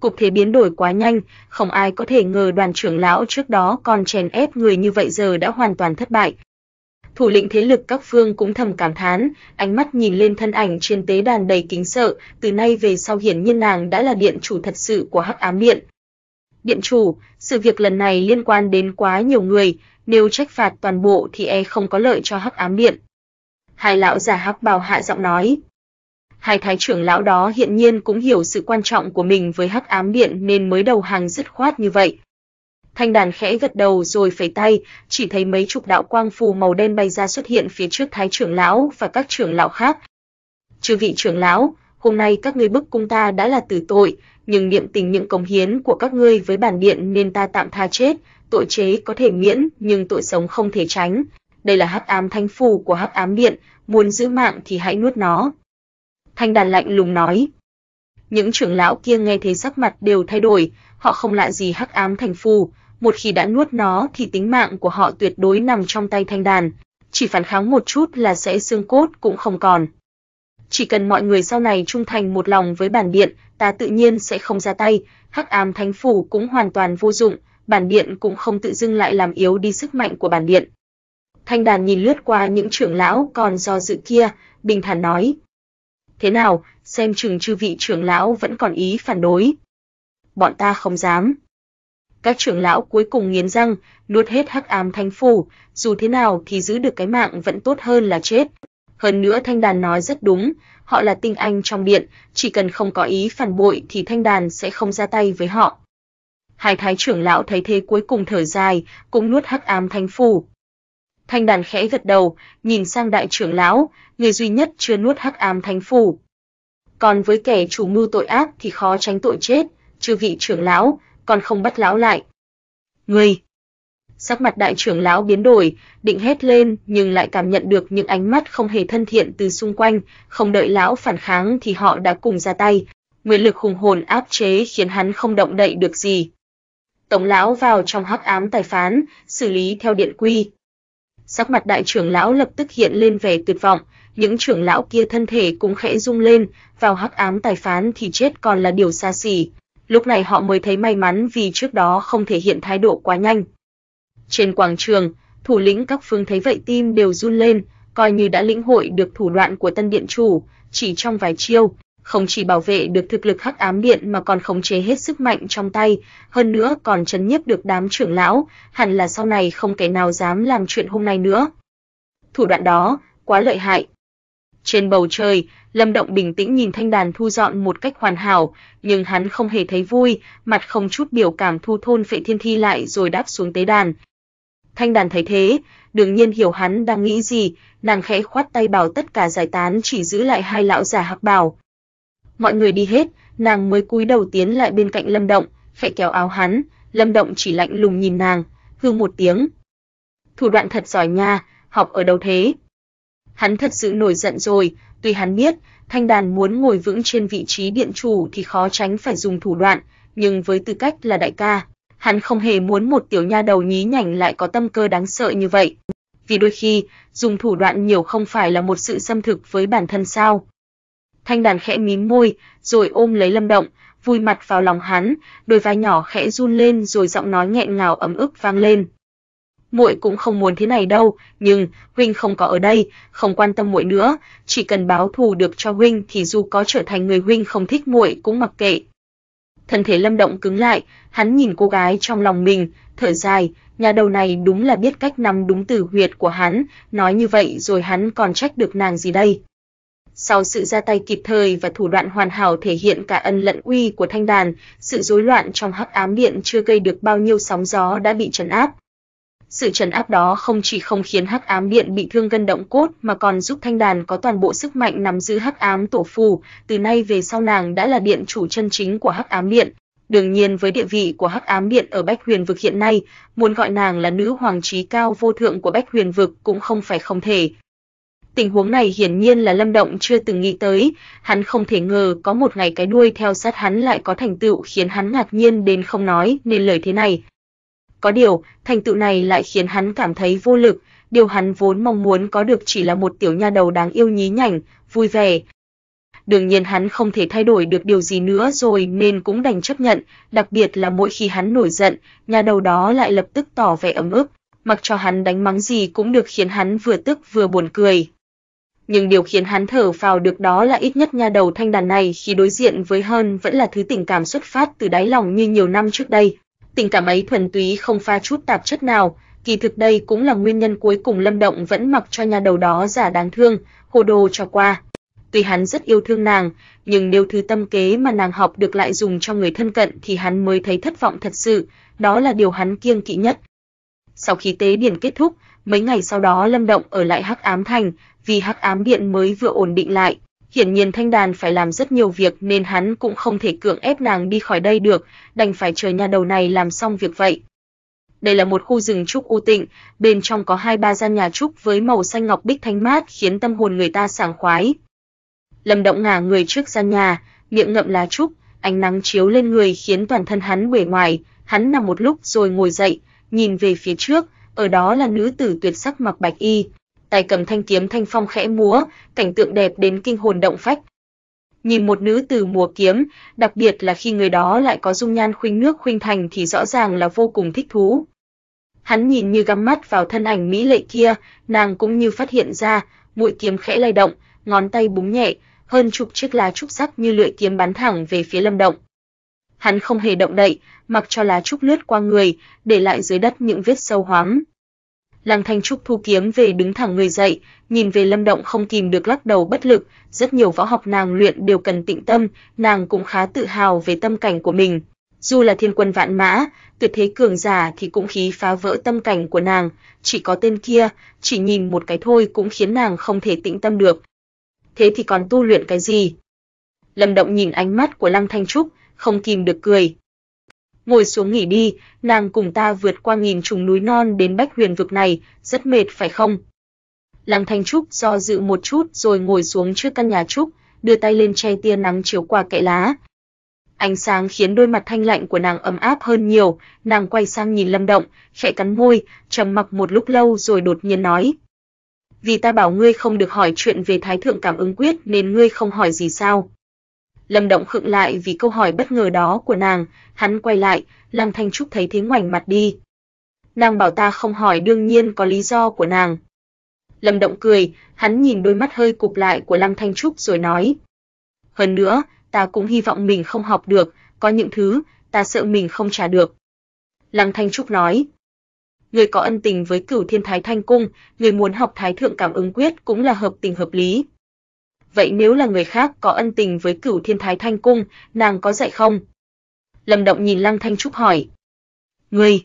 Cục thế biến đổi quá nhanh, không ai có thể ngờ đoàn trưởng lão trước đó còn chèn ép người như vậy giờ đã hoàn toàn thất bại, thủ lĩnh thế lực các phương cũng thầm cảm thán, ánh mắt nhìn lên thân ảnh trên tế đàn đầy kính sợ, từ nay về sau hiển nhiên nàng đã là điện chủ thật sự của Hắc Ám Điện. Điện chủ, sự việc lần này liên quan đến quá nhiều người, nếu trách phạt toàn bộ thì e không có lợi cho Hắc Ám Điện. Hai lão già Hắc Bào hạ giọng nói. Hai thái trưởng lão đó hiện nhiên cũng hiểu sự quan trọng của mình với Hắc Ám Điện nên mới đầu hàng dứt khoát như vậy. Thanh đàn khẽ gật đầu rồi phẩy tay, chỉ thấy mấy chục đạo quang phù màu đen bay ra xuất hiện phía trước thái trưởng lão và các trưởng lão khác. Chư vị trưởng lão, hôm nay các ngươi bức cung ta đã là tử tội, nhưng niệm tình những cống hiến của các ngươi với bản điện nên ta tạm tha chết, tội chế có thể miễn nhưng tội sống không thể tránh. Đây là hắc ám thanh phù của hắc ám điện, muốn giữ mạng thì hãy nuốt nó. Thanh đàn lạnh lùng nói. Những trưởng lão kia nghe thấy sắc mặt đều thay đổi, họ không lạ gì hắc ám thành phù, một khi đã nuốt nó thì tính mạng của họ tuyệt đối nằm trong tay thanh đàn, chỉ phản kháng một chút là sẽ xương cốt cũng không còn. Chỉ cần mọi người sau này trung thành một lòng với bản điện, ta tự nhiên sẽ không ra tay, Hắc Ám Thánh phủ cũng hoàn toàn vô dụng, bản điện cũng không tự dưng lại làm yếu đi sức mạnh của bản điện. Thanh đàn nhìn lướt qua những trưởng lão còn do dự kia, bình thản nói: "Thế nào, xem chừng chư vị trưởng lão vẫn còn ý phản đối." "Bọn ta không dám." Các trưởng lão cuối cùng nghiến răng, nuốt hết hắc ám thánh phủ, dù thế nào thì giữ được cái mạng vẫn tốt hơn là chết. Hơn nữa Thanh Đàn nói rất đúng, họ là tinh anh trong điện, chỉ cần không có ý phản bội thì Thanh Đàn sẽ không ra tay với họ. Hai thái trưởng lão thấy thế cuối cùng thở dài, cũng nuốt hắc ám thánh phủ. Thanh Đàn khẽ gật đầu, nhìn sang đại trưởng lão, người duy nhất chưa nuốt hắc ám thánh phủ. Còn với kẻ chủ mưu tội ác thì khó tránh tội chết, trừ vị trưởng lão, còn không bắt lão lại. Ngươi! Sắc mặt đại trưởng lão biến đổi, định hét lên nhưng lại cảm nhận được những ánh mắt không hề thân thiện từ xung quanh, không đợi lão phản kháng thì họ đã cùng ra tay. Nguyện lực hùng hồn áp chế khiến hắn không động đậy được gì. Tổng lão vào trong hắc ám tài phán, xử lý theo điện quy. Sắc mặt đại trưởng lão lập tức hiện lên vẻ tuyệt vọng, những trưởng lão kia thân thể cũng khẽ rung lên, vào hắc ám tài phán thì chết còn là điều xa xỉ, lúc này họ mới thấy may mắn vì trước đó không thể hiện thái độ quá nhanh. Trên quảng trường, thủ lĩnh các phương thấy vậy tim đều run lên, coi như đã lĩnh hội được thủ đoạn của tân điện chủ, chỉ trong vài chiêu, không chỉ bảo vệ được thực lực hắc ám điện mà còn khống chế hết sức mạnh trong tay, hơn nữa còn chấn nhiếp được đám trưởng lão, hẳn là sau này không kẻ nào dám làm chuyện hôm nay nữa. Thủ đoạn đó, quá lợi hại. Trên bầu trời, Lâm Động bình tĩnh nhìn thanh đàn thu dọn một cách hoàn hảo, nhưng hắn không hề thấy vui, mặt không chút biểu cảm thu thôn phệ thiên thi lại rồi đáp xuống tế đàn. Thanh đàn thấy thế, đương nhiên hiểu hắn đang nghĩ gì, nàng khẽ khoát tay bảo tất cả giải tán chỉ giữ lại hai lão giả hắc bào. Mọi người đi hết, nàng mới cúi đầu tiến lại bên cạnh Lâm Động, khẽ kéo áo hắn, Lâm Động chỉ lạnh lùng nhìn nàng, hư một tiếng. Thủ đoạn thật giỏi nha, học ở đâu thế? Hắn thật sự nổi giận rồi, tuy hắn biết, Thanh Đàn muốn ngồi vững trên vị trí điện chủ thì khó tránh phải dùng thủ đoạn, nhưng với tư cách là đại ca, hắn không hề muốn một tiểu nha đầu nhí nhảnh lại có tâm cơ đáng sợ như vậy. Vì đôi khi, dùng thủ đoạn nhiều không phải là một sự xâm thực với bản thân sao? Thanh Đàn khẽ mím môi, rồi ôm lấy Lâm Động, vui mặt vào lòng hắn, đôi vai nhỏ khẽ run lên rồi giọng nói nghẹn ngào ấm ức vang lên muội cũng không muốn thế này đâu, nhưng huynh không có ở đây, không quan tâm muội nữa, chỉ cần báo thù được cho huynh thì dù có trở thành người huynh không thích muội cũng mặc kệ." Thân thể Lâm Động cứng lại, hắn nhìn cô gái trong lòng mình, thở dài, nhà đầu này đúng là biết cách nắm đúng tử huyệt của hắn, nói như vậy rồi hắn còn trách được nàng gì đây. Sau sự ra tay kịp thời và thủ đoạn hoàn hảo thể hiện cả ân lẫn uy của Thanh Đàn, sự rối loạn trong hắc ám điện chưa gây được bao nhiêu sóng gió đã bị trấn áp. Sự trấn áp đó không chỉ không khiến Hắc Ám Điện bị thương gân động cốt mà còn giúp Thanh Đàn có toàn bộ sức mạnh nắm giữ Hắc Ám Tổ Phù, từ nay về sau nàng đã là điện chủ chân chính của Hắc Ám Điện. Đương nhiên với địa vị của Hắc Ám Điện ở Bách Huyền vực hiện nay, muốn gọi nàng là nữ hoàng trí cao vô thượng của Bách Huyền vực cũng không phải không thể. Tình huống này hiển nhiên là Lâm Động chưa từng nghĩ tới, hắn không thể ngờ có một ngày cái đuôi theo sát hắn lại có thành tựu khiến hắn ngạc nhiên đến không nói nên lời thế này. Có điều, thành tựu này lại khiến hắn cảm thấy vô lực, điều hắn vốn mong muốn có được chỉ là một tiểu nha đầu đáng yêu nhí nhảnh, vui vẻ. Đương nhiên hắn không thể thay đổi được điều gì nữa rồi nên cũng đành chấp nhận, đặc biệt là mỗi khi hắn nổi giận, nhà đầu đó lại lập tức tỏ vẻ ấm ức, mặc cho hắn đánh mắng gì cũng được khiến hắn vừa tức vừa buồn cười. Nhưng điều khiến hắn thở phào được đó là ít nhất nha đầu thanh đàn này khi đối diện với hơn vẫn là thứ tình cảm xuất phát từ đáy lòng như nhiều năm trước đây. Tình cảm ấy thuần túy không pha chút tạp chất nào, kỳ thực đây cũng là nguyên nhân cuối cùng Lâm Động vẫn mặc cho nhà đầu đó giả đáng thương, hồ đồ cho qua. Tuy hắn rất yêu thương nàng, nhưng nếu thứ tâm kế mà nàng học được lại dùng cho người thân cận thì hắn mới thấy thất vọng thật sự, đó là điều hắn kiêng kỵ nhất. Sau khi tế điển kết thúc, mấy ngày sau đó Lâm Động ở lại Hắc Ám Thành, vì Hắc Ám Điện mới vừa ổn định lại, Hiển nhiên Thanh Đàn phải làm rất nhiều việc nên hắn cũng không thể cưỡng ép nàng đi khỏi đây được, đành phải chờ nhà đầu này làm xong việc vậy. Đây là một khu rừng trúc u tịnh, bên trong có hai ba gian nhà trúc với màu xanh ngọc bích thanh mát khiến tâm hồn người ta sảng khoái. Lâm Động ngả người trước gian nhà, miệng ngậm lá trúc, ánh nắng chiếu lên người khiến toàn thân hắn bể ngoài, hắn nằm một lúc rồi ngồi dậy, nhìn về phía trước, ở đó là nữ tử tuyệt sắc mặc bạch y, tay cầm thanh kiếm thanh phong khẽ múa, cảnh tượng đẹp đến kinh hồn động phách. Nhìn một nữ tử múa kiếm, đặc biệt là khi người đó lại có dung nhan khuynh nước khuynh thành thì rõ ràng là vô cùng thích thú. Hắn nhìn như găm mắt vào thân ảnh mỹ lệ kia, nàng cũng như phát hiện ra, mũi kiếm khẽ lay động, ngón tay búng nhẹ, hơn chục chiếc lá trúc sắc như lưỡi kiếm bắn thẳng về phía Lâm Động. Hắn không hề động đậy, mặc cho lá trúc lướt qua người, để lại dưới đất những vết sâu hoắm. Lăng Thanh Trúc thu kiếm về đứng thẳng người dậy, nhìn về Lâm Động không kìm được lắc đầu bất lực, rất nhiều võ học nàng luyện đều cần tĩnh tâm, nàng cũng khá tự hào về tâm cảnh của mình. Dù là thiên quân vạn mã, tuyệt thế cường giả thì cũng khí phá vỡ tâm cảnh của nàng, chỉ có tên kia, chỉ nhìn một cái thôi cũng khiến nàng không thể tĩnh tâm được. Thế thì còn tu luyện cái gì? Lâm Động nhìn ánh mắt của Lăng Thanh Trúc, không kìm được cười, ngồi xuống nghỉ đi, nàng cùng ta vượt qua nghìn trùng núi non đến Bách Huyền vực này, rất mệt phải không? Lăng Thanh Trúc do dự một chút rồi ngồi xuống trước căn nhà trúc, đưa tay lên che tia nắng chiếu qua kệ lá. Ánh sáng khiến đôi mặt thanh lạnh của nàng ấm áp hơn nhiều, nàng quay sang nhìn Lâm Động, khẽ cắn môi, trầm mặc một lúc lâu rồi đột nhiên nói: "Vì ta bảo ngươi không được hỏi chuyện về Thái thượng cảm ứng quyết nên ngươi không hỏi gì sao?" Lâm Động khựng lại vì câu hỏi bất ngờ đó của nàng, hắn quay lại, Lăng Thanh Trúc thấy thế ngoảnh mặt đi. Nàng bảo ta không hỏi đương nhiên có lý do của nàng. Lâm Động cười, hắn nhìn đôi mắt hơi cụp lại của Lăng Thanh Trúc rồi nói: "Hơn nữa, ta cũng hy vọng mình không học được, có những thứ ta sợ mình không trả được." Lăng Thanh Trúc nói: "Người có ân tình với Cửu Thiên Thái Thanh cung, người muốn học Thái Thượng Cảm ứng quyết cũng là hợp tình hợp lý." vậy nếu là người khác có ân tình với Cửu Thiên Thái Thanh cung, nàng có dạy không? Lâm Động nhìn Lăng Thanh Trúc hỏi. Ngươi?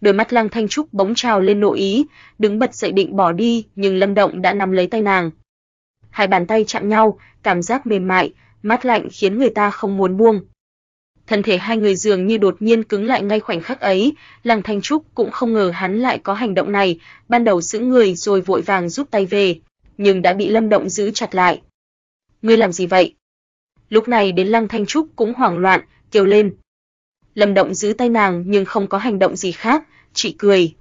Đôi mắt Lăng Thanh Trúc bỗng trào lên nội ý, đứng bật dậy định bỏ đi, nhưng Lâm Động đã nắm lấy tay nàng. Hai bàn tay chạm nhau, cảm giác mềm mại, mát lạnh khiến người ta không muốn buông. Thân thể hai người dường như đột nhiên cứng lại ngay khoảnh khắc ấy, Lăng Thanh Trúc cũng không ngờ hắn lại có hành động này, ban đầu giữ người rồi vội vàng rút tay về, nhưng đã bị Lâm Động giữ chặt lại. "Ngươi làm gì vậy?" Lúc này đến Lăng Thanh Trúc cũng hoảng loạn, kêu lên. Lâm Động giữ tay nàng nhưng không có hành động gì khác, chỉ cười.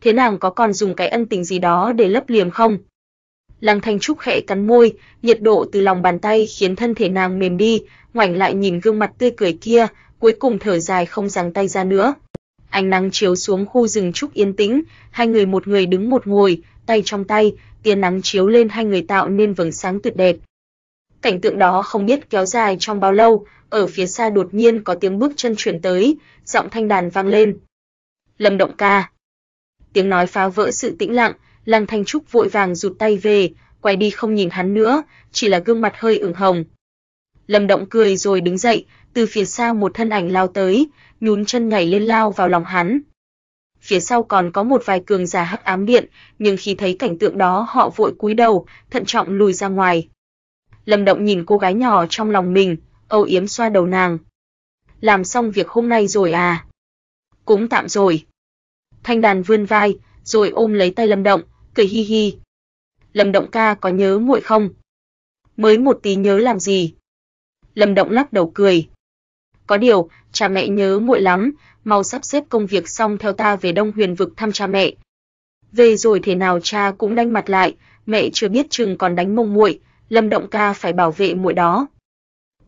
"Thế nàng có còn dùng cái ân tình gì đó để lấp liềm không?" Lăng Thanh Trúc khẽ cắn môi, nhiệt độ từ lòng bàn tay khiến thân thể nàng mềm đi, ngoảnh lại nhìn gương mặt tươi cười kia, cuối cùng thở dài không giằng tay ra nữa. Ánh nắng chiếu xuống khu rừng trúc yên tĩnh, hai người một người đứng một ngồi, tay trong tay, tia nắng chiếu lên hai người tạo nên vầng sáng tuyệt đẹp. Cảnh tượng đó không biết kéo dài trong bao lâu, ở phía xa đột nhiên có tiếng bước chân chuyển tới, giọng thanh đàn vang lên. Lâm Động ca. Tiếng nói phá vỡ sự tĩnh lặng, Lăng Thanh Trúc vội vàng rụt tay về, quay đi không nhìn hắn nữa, chỉ là gương mặt hơi ửng hồng. Lâm Động cười rồi đứng dậy, từ phía sau một thân ảnh lao tới, nhún chân nhảy lên lao vào lòng hắn phía sau còn có một vài cường giả hắc ám điện, nhưng khi thấy cảnh tượng đó họ vội cúi đầu, thận trọng lùi ra ngoài. Lâm Động nhìn cô gái nhỏ trong lòng mình, âu yếm xoa đầu nàng. Làm xong việc hôm nay rồi à? Cũng tạm rồi. Thanh đàn vươn vai, rồi ôm lấy tay Lâm Động, cười hi hi. Lâm Động ca có nhớ muội không? Mới một tí nhớ làm gì? Lâm Động lắc đầu cười. Có điều, cha mẹ nhớ muội lắm, mau sắp xếp công việc xong theo ta về Đông Huyền vực thăm cha mẹ. Về rồi thế nào cha cũng đánh mặt lại, mẹ chưa biết chừng còn đánh mông muội, Lâm Động ca phải bảo vệ muội đó.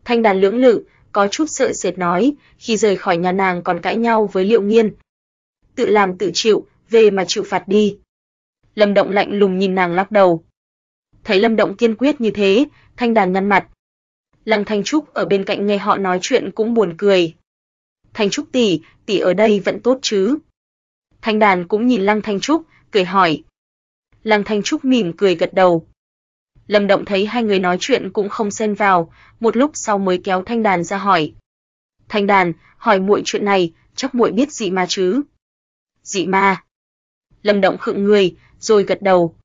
Thanh đàn lưỡng lự, có chút sợ sệt nói, khi rời khỏi nhà nàng còn cãi nhau với Liệu Nghiên. Tự làm tự chịu, về mà chịu phạt đi. Lâm Động lạnh lùng nhìn nàng lắc đầu. Thấy Lâm Động kiên quyết như thế, Thanh đàn nhăn mặt. Lăng Thanh Trúc ở bên cạnh nghe họ nói chuyện cũng buồn cười, Thanh Trúc tỷ, tỷ ở đây vẫn tốt chứ? Thanh Đàn cũng nhìn Lăng Thanh Trúc, cười hỏi. Lăng Thanh Trúc mỉm cười gật đầu. Lâm Động thấy hai người nói chuyện cũng không xen vào, một lúc sau mới kéo Thanh Đàn ra hỏi. Thanh Đàn, hỏi muội chuyện này, chắc muội biết dị ma chứ? Dị ma? Lâm Động khựng người, rồi gật đầu.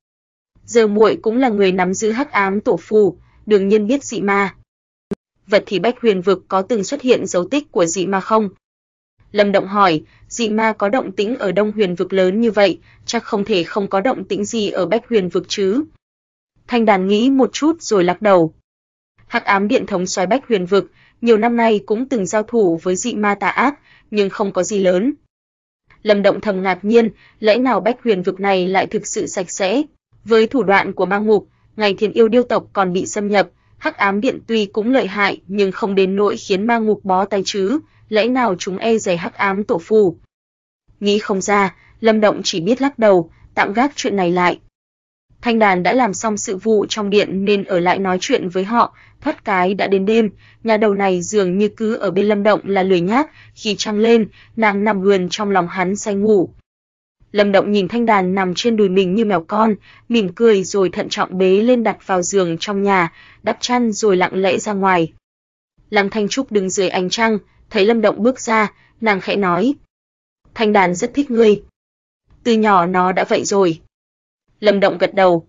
Giờ muội cũng là người nắm giữ hắc ám tổ phù, đương nhiên biết dị ma. Vật thì Bách Huyền vực có từng xuất hiện dấu tích của dị ma không? Lâm Động hỏi, dị ma có động tĩnh ở Đông Huyền vực lớn như vậy, chắc không thể không có động tĩnh gì ở Bách Huyền vực chứ? Thanh Đàn nghĩ một chút rồi lắc đầu. Hắc ám điện thống soái Bách Huyền vực, nhiều năm nay cũng từng giao thủ với dị ma tà ác, nhưng không có gì lớn. Lâm Động thầm ngạc nhiên, lẽ nào Bách Huyền vực này lại thực sự sạch sẽ? Với thủ đoạn của ma ngục, ngày thiên yêu điêu tộc còn bị xâm nhập, hắc ám điện tuy cũng lợi hại nhưng không đến nỗi khiến ma ngục bó tay chứ, lẽ nào chúng e dày hắc ám tổ phù? Nghĩ không ra, Lâm Động chỉ biết lắc đầu, tạm gác chuyện này lại. Thanh đàn đã làm xong sự vụ trong điện nên ở lại nói chuyện với họ, thoát cái đã đến đêm, nhà đầu này dường như cứ ở bên Lâm Động là lười nhác, khi trăng lên, nàng nằm vườn trong lòng hắn say ngủ. Lâm Động nhìn Thanh Đàn nằm trên đùi mình như mèo con, mỉm cười rồi thận trọng bế lên đặt vào giường trong nhà, đắp chăn rồi lặng lẽ ra ngoài. Lăng Thanh Trúc đứng dưới ánh trăng, thấy Lâm Động bước ra, nàng khẽ nói: "Thanh đàn rất thích ngươi." Từ nhỏ nó đã vậy rồi. Lâm Động gật đầu.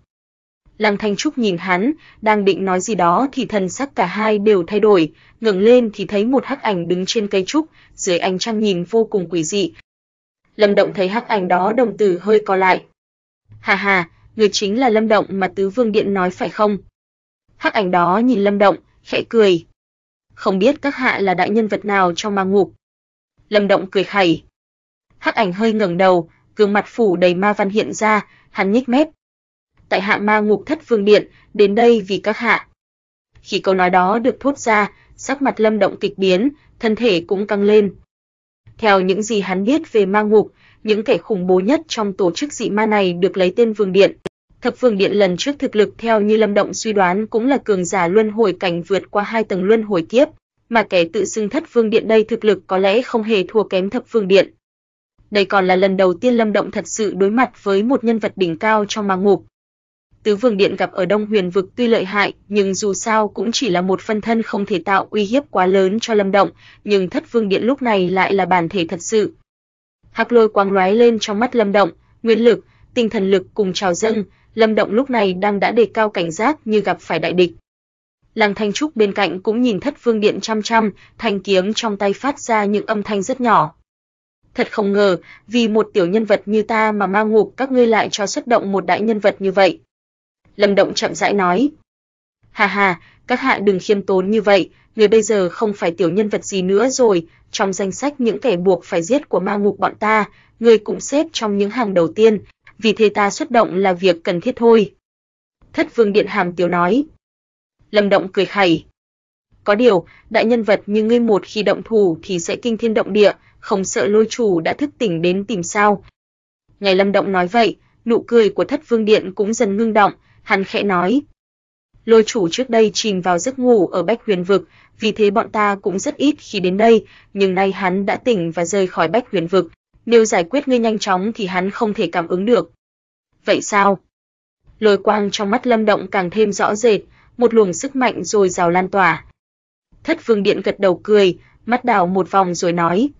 Lăng Thanh Trúc nhìn hắn, đang định nói gì đó thì thần sắc cả hai đều thay đổi, ngẩng lên thì thấy một hắc ảnh đứng trên cây trúc, dưới ánh trăng nhìn vô cùng quỷ dị. Lâm Động thấy hắc ảnh đó đồng tử hơi co lại. Ha ha, người chính là Lâm Động mà Tứ Vương điện nói phải không?" Hắc ảnh đó nhìn Lâm Động, khẽ cười không biết các hạ là đại nhân vật nào trong ma ngục. Lâm Động cười khẩy. Hắc Ảnh hơi ngẩng đầu, gương mặt phủ đầy ma văn hiện ra, hắn nhếch mép. Tại hạ ma ngục thất vương điện, đến đây vì các hạ. Khi câu nói đó được thốt ra, sắc mặt Lâm Động kịch biến, thân thể cũng căng lên. Theo những gì hắn biết về ma ngục, những kẻ khủng bố nhất trong tổ chức dị ma này được lấy tên Vương Điện. Thập Phương Điện lần trước thực lực theo như Lâm Động suy đoán cũng là cường giả luân hồi cảnh vượt qua hai tầng luân hồi kiếp, mà kẻ tự xưng Thất Phương Điện đây thực lực có lẽ không hề thua kém Thập Phương Điện. Đây còn là lần đầu tiên Lâm Động thật sự đối mặt với một nhân vật đỉnh cao trong ma ngục. Tứ Vương Điện gặp ở Đông Huyền vực tuy lợi hại, nhưng dù sao cũng chỉ là một phân thân không thể tạo uy hiếp quá lớn cho Lâm Động, nhưng Thất Phương Điện lúc này lại là bản thể thật sự. Hắc lôi quang lóe lên trong mắt Lâm Động, nguyên lực, tinh thần lực cùng trào dâng, Lâm Động lúc này đang đã đề cao cảnh giác như gặp phải đại địch. Lăng Thanh Trúc bên cạnh cũng nhìn Thất Vương Điện chăm chăm, thanh kiếm trong tay phát ra những âm thanh rất nhỏ. Thật không ngờ, vì một tiểu nhân vật như ta mà ma ngục các ngươi lại cho xuất động một đại nhân vật như vậy. Lâm Động chậm rãi nói. Hà hà, các hạ đừng khiêm tốn như vậy, người bây giờ không phải tiểu nhân vật gì nữa rồi, trong danh sách những kẻ buộc phải giết của ma ngục bọn ta, người cũng xếp trong những hàng đầu tiên, vì thế ta xuất động là việc cần thiết thôi. Thất vương điện hàm tiểu nói. Lâm động cười khẩy. Có điều, đại nhân vật như ngươi một khi động thủ thì sẽ kinh thiên động địa, không sợ lôi chủ đã thức tỉnh đến tìm sao. Ngày lâm động nói vậy, nụ cười của thất vương điện cũng dần ngưng động, hắn khẽ nói. Lôi chủ trước đây chìm vào giấc ngủ ở Bách Huyền Vực, vì thế bọn ta cũng rất ít khi đến đây, nhưng nay hắn đã tỉnh và rời khỏi Bách Huyền Vực, nếu giải quyết ngươi nhanh chóng thì hắn không thể cảm ứng được. Vậy sao? Lôi quang trong mắt Lâm Động càng thêm rõ rệt, một luồng sức mạnh rồi rào lan tỏa. Thất Vương Điện gật đầu cười, mắt đảo một vòng rồi nói: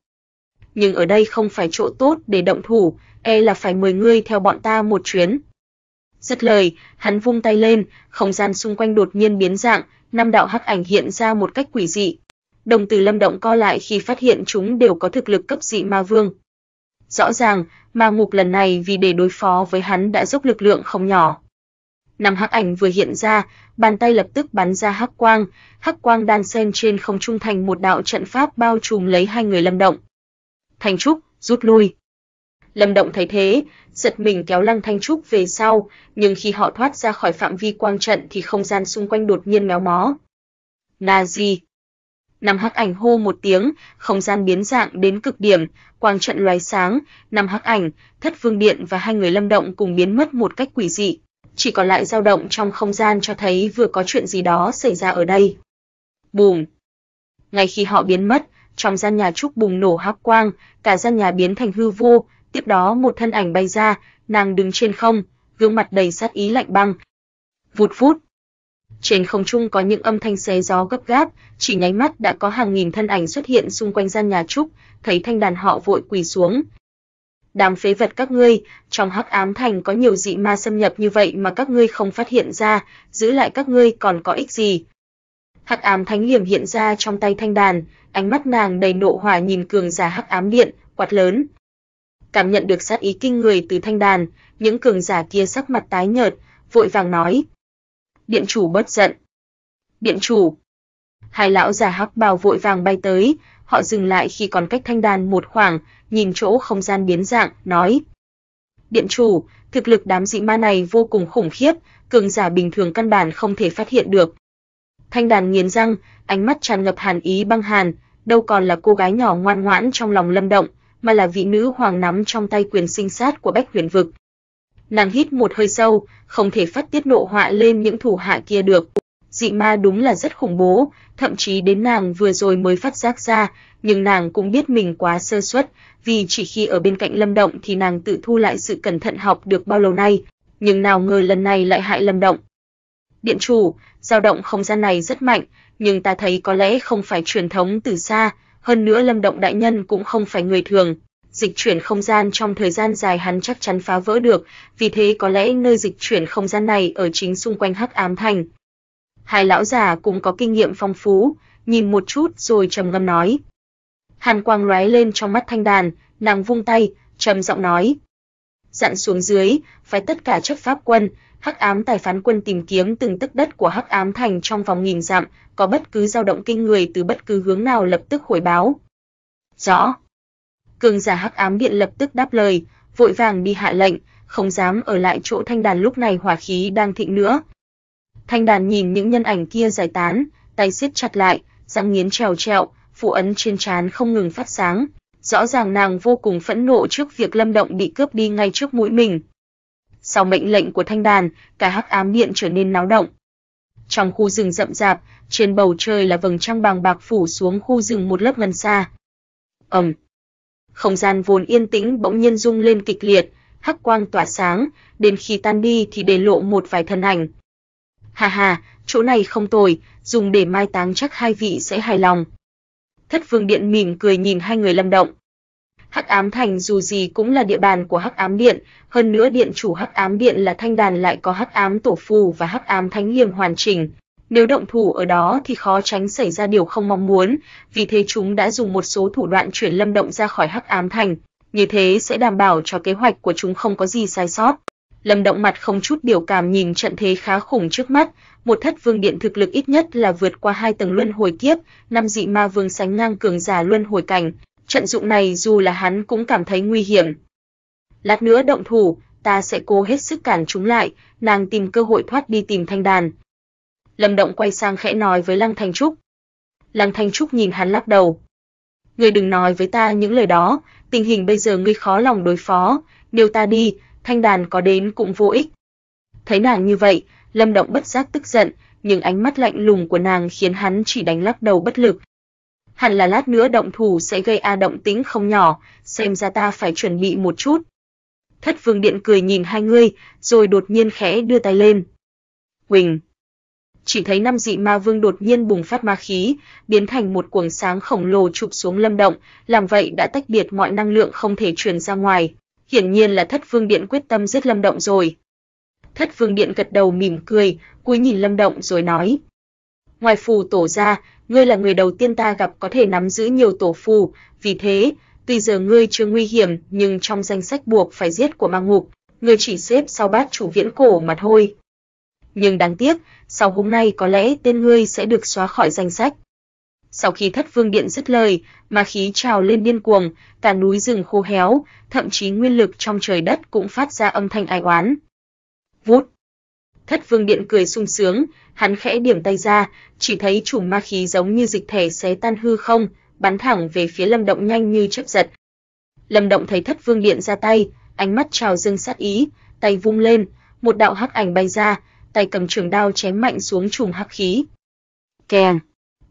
"Nhưng ở đây không phải chỗ tốt để động thủ, e là phải mời ngươi theo bọn ta một chuyến." Dứt lời, hắn vung tay lên, không gian xung quanh đột nhiên biến dạng, năm đạo hắc ảnh hiện ra một cách quỷ dị. Đồng tử Lâm Động co lại khi phát hiện chúng đều có thực lực cấp dị ma vương. Rõ ràng, ma ngục lần này vì để đối phó với hắn đã dốc lực lượng không nhỏ. Năm hắc ảnh vừa hiện ra, bàn tay lập tức bắn ra hắc quang, hắc quang đan xen trên không trung thành một đạo trận pháp bao trùm lấy hai người Lâm Động. Thành Trúc, rút lui. Lâm Động thấy thế, giật mình kéo Lăng Thanh Trúc về sau, nhưng khi họ thoát ra khỏi phạm vi quang trận thì không gian xung quanh đột nhiên méo mó. Là gì? Năm hắc ảnh hô một tiếng, không gian biến dạng đến cực điểm, quang trận loài sáng, năm hắc ảnh, thất vương điện và hai người lâm động cùng biến mất một cách quỷ dị. Chỉ còn lại dao động trong không gian cho thấy vừa có chuyện gì đó xảy ra ở đây. Bùm! Ngay khi họ biến mất, trong gian nhà trúc bùng nổ hắc quang, cả gian nhà biến thành hư vô, tiếp đó một thân ảnh bay ra, nàng đứng trên không, gương mặt đầy sát ý lạnh băng. Vụt vút! Trên không trung có những âm thanh xé gió gấp gáp, chỉ nháy mắt đã có hàng nghìn thân ảnh xuất hiện xung quanh gian nhà trúc, thấy thanh đàn họ vội quỳ xuống. Đám phế vật các ngươi, trong Hắc Ám Thành có nhiều dị ma xâm nhập như vậy mà các ngươi không phát hiện ra, giữ lại các ngươi còn có ích gì? Hắc Ám Thánh Liềm hiện ra trong tay thanh đàn, ánh mắt nàng đầy nộ hỏa nhìn cường giả Hắc Ám Điện, quạt lớn. Cảm nhận được sát ý kinh người từ thanh đàn, những cường giả kia sắc mặt tái nhợt, vội vàng nói: Điện chủ bất giận. Điện chủ. Hai lão già hắc bào vội vàng bay tới, họ dừng lại khi còn cách thanh đàn một khoảng, nhìn chỗ không gian biến dạng, nói. Điện chủ, thực lực đám dị ma này vô cùng khủng khiếp, cường giả bình thường căn bản không thể phát hiện được. Thanh đàn nghiến răng, ánh mắt tràn ngập hàn ý băng hàn, đâu còn là cô gái nhỏ ngoan ngoãn trong lòng Lâm Động, mà là vị nữ hoàng nắm trong tay quyền sinh sát của Bách Huyền vực nàng hít một hơi sâu, không thể phát tiết nộ họa lên những thủ hạ kia được. Dị ma đúng là rất khủng bố, thậm chí đến nàng vừa rồi mới phát giác ra, nhưng nàng cũng biết mình quá sơ suất, vì chỉ khi ở bên cạnh Lâm Động thì nàng tự thu lại sự cẩn thận học được bao lâu nay, nhưng nào ngờ lần này lại hại Lâm Động. Điện chủ, dao động không gian này rất mạnh, nhưng ta thấy có lẽ không phải truyền thống từ xa, hơn nữa Lâm Động đại nhân cũng không phải người thường, dịch chuyển không gian trong thời gian dài hắn chắc chắn phá vỡ được, vì thế có lẽ nơi dịch chuyển không gian này ở chính xung quanh Hắc Ám Thành. Hai lão già cũng có kinh nghiệm phong phú, nhìn một chút rồi trầm ngâm nói. Hàn quang lóe lên trong mắt Thanh Đàn, nàng vung tay, trầm giọng nói: "Dặn xuống dưới, phải tất cả chấp pháp quân, Hắc Ám tài phán quân tìm kiếm từng tấc đất của Hắc Ám Thành trong vòng nghìn dặm, có bất cứ dao động kinh người từ bất cứ hướng nào lập tức hồi báo." "Rõ." Cường giả hắc ám điện lập tức đáp lời, vội vàng đi hạ lệnh, không dám ở lại chỗ thanh đàn lúc này hỏa khí đang thịnh nữa. Thanh đàn nhìn những nhân ảnh kia giải tán, tay siết chặt lại, răng nghiến trèo trẹo, phụ ấn trên trán không ngừng phát sáng. Rõ ràng nàng vô cùng phẫn nộ trước việc Lâm Động bị cướp đi ngay trước mũi mình. Sau mệnh lệnh của thanh đàn, cả hắc ám điện trở nên náo động. Trong khu rừng rậm rạp, trên bầu trời là vầng trăng bàng bạc phủ xuống khu rừng một lớp ngân xa. Ầm, um, không gian vốn yên tĩnh bỗng nhiên rung lên kịch liệt, hắc quang tỏa sáng, đến khi tan đi thì để lộ một vài thân ảnh. Ha ha, chỗ này không tồi, dùng để mai táng chắc hai vị sẽ hài lòng. Thất Vương Điện mỉm cười nhìn hai người Lâm Động. Hắc Ám Thành dù gì cũng là địa bàn của Hắc Ám Điện, hơn nữa điện chủ Hắc Ám Điện là Thanh Đàn lại có Hắc Ám Tổ Phù và Hắc Ám Thánh Liêm hoàn chỉnh, nếu động thủ ở đó thì khó tránh xảy ra điều không mong muốn, vì thế chúng đã dùng một số thủ đoạn chuyển Lâm Động ra khỏi Hắc Ám Thành, như thế sẽ đảm bảo cho kế hoạch của chúng không có gì sai sót. Lâm Động mặt không chút biểu cảm nhìn trận thế khá khủng trước mắt, một thất vương điện thực lực ít nhất là vượt qua hai tầng luân hồi kiếp, năm dị ma vương sánh ngang cường giả luân hồi cảnh, trận dụng này dù là hắn cũng cảm thấy nguy hiểm. Lát nữa động thủ, ta sẽ cố hết sức cản chúng lại, nàng tìm cơ hội thoát đi tìm Thanh Đàn, Lâm Động quay sang khẽ nói với Lăng Thanh Trúc. Lăng Thanh Trúc nhìn hắn lắc đầu. Ngươi đừng nói với ta những lời đó, tình hình bây giờ ngươi khó lòng đối phó, điều ta đi, thanh đàn có đến cũng vô ích. Thấy nàng như vậy, Lâm Động bất giác tức giận, nhưng ánh mắt lạnh lùng của nàng khiến hắn chỉ đánh lắc đầu bất lực. Hẳn là lát nữa động thủ sẽ gây a động tĩnh không nhỏ, xem ra ta phải chuẩn bị một chút. Thất Vương Điện cười nhìn hai người, rồi đột nhiên khẽ đưa tay lên. Huỳnh chỉ thấy năm dị ma vương đột nhiên bùng phát ma khí, biến thành một cuồng sáng khổng lồ chụp xuống Lâm Động, làm vậy đã tách biệt mọi năng lượng không thể truyền ra ngoài, hiển nhiên là Thất Vương Điện quyết tâm giết Lâm Động rồi. Thất Vương Điện gật đầu mỉm cười, cúi nhìn Lâm Động rồi nói: "Ngoài phù tổ ra, ngươi là người đầu tiên ta gặp có thể nắm giữ nhiều tổ phù, vì thế, tuy giờ ngươi chưa nguy hiểm, nhưng trong danh sách buộc phải giết của ma ngục, ngươi chỉ xếp sau bát chủ viễn cổ mà thôi." nhưng đáng tiếc, sau hôm nay có lẽ tên ngươi sẽ được xóa khỏi danh sách. Sau khi Thất Vương Điện dứt lời, ma khí trào lên điên cuồng, cả núi rừng khô héo, thậm chí nguyên lực trong trời đất cũng phát ra âm thanh ai oán. Vút. Thất Vương Điện cười sung sướng, hắn khẽ điểm tay ra, chỉ thấy chùm ma khí giống như dịch thể xé tan hư không, bắn thẳng về phía Lâm Động nhanh như chớp giật. Lâm Động thấy Thất Vương Điện ra tay, ánh mắt trào dâng sát ý, tay vung lên, một đạo hắc ảnh bay ra, tay cầm trường đao chém mạnh xuống chùm hắc khí. Keng!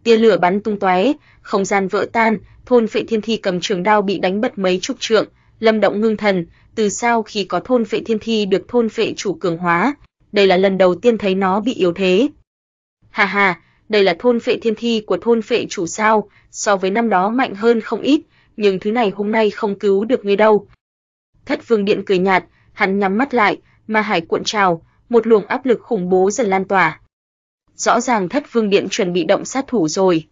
Tia lửa bắn tung tóe, không gian vỡ tan, thôn phệ thiên thi cầm trường đao bị đánh bật mấy chục trượng, Lâm Động ngưng thần, từ sau khi có thôn phệ thiên thi được thôn phệ chủ cường hóa, đây là lần đầu tiên thấy nó bị yếu thế. Hà hà, đây là thôn phệ thiên thi của thôn phệ chủ sao, so với năm đó mạnh hơn không ít, nhưng thứ này hôm nay không cứu được ngươi đâu. Thất Vương Điện cười nhạt, hắn nhắm mắt lại, ma hải cuộn trào, một luồng áp lực khủng bố dần lan tỏa. Rõ ràng Thất Vương Điện chuẩn bị động sát thủ rồi,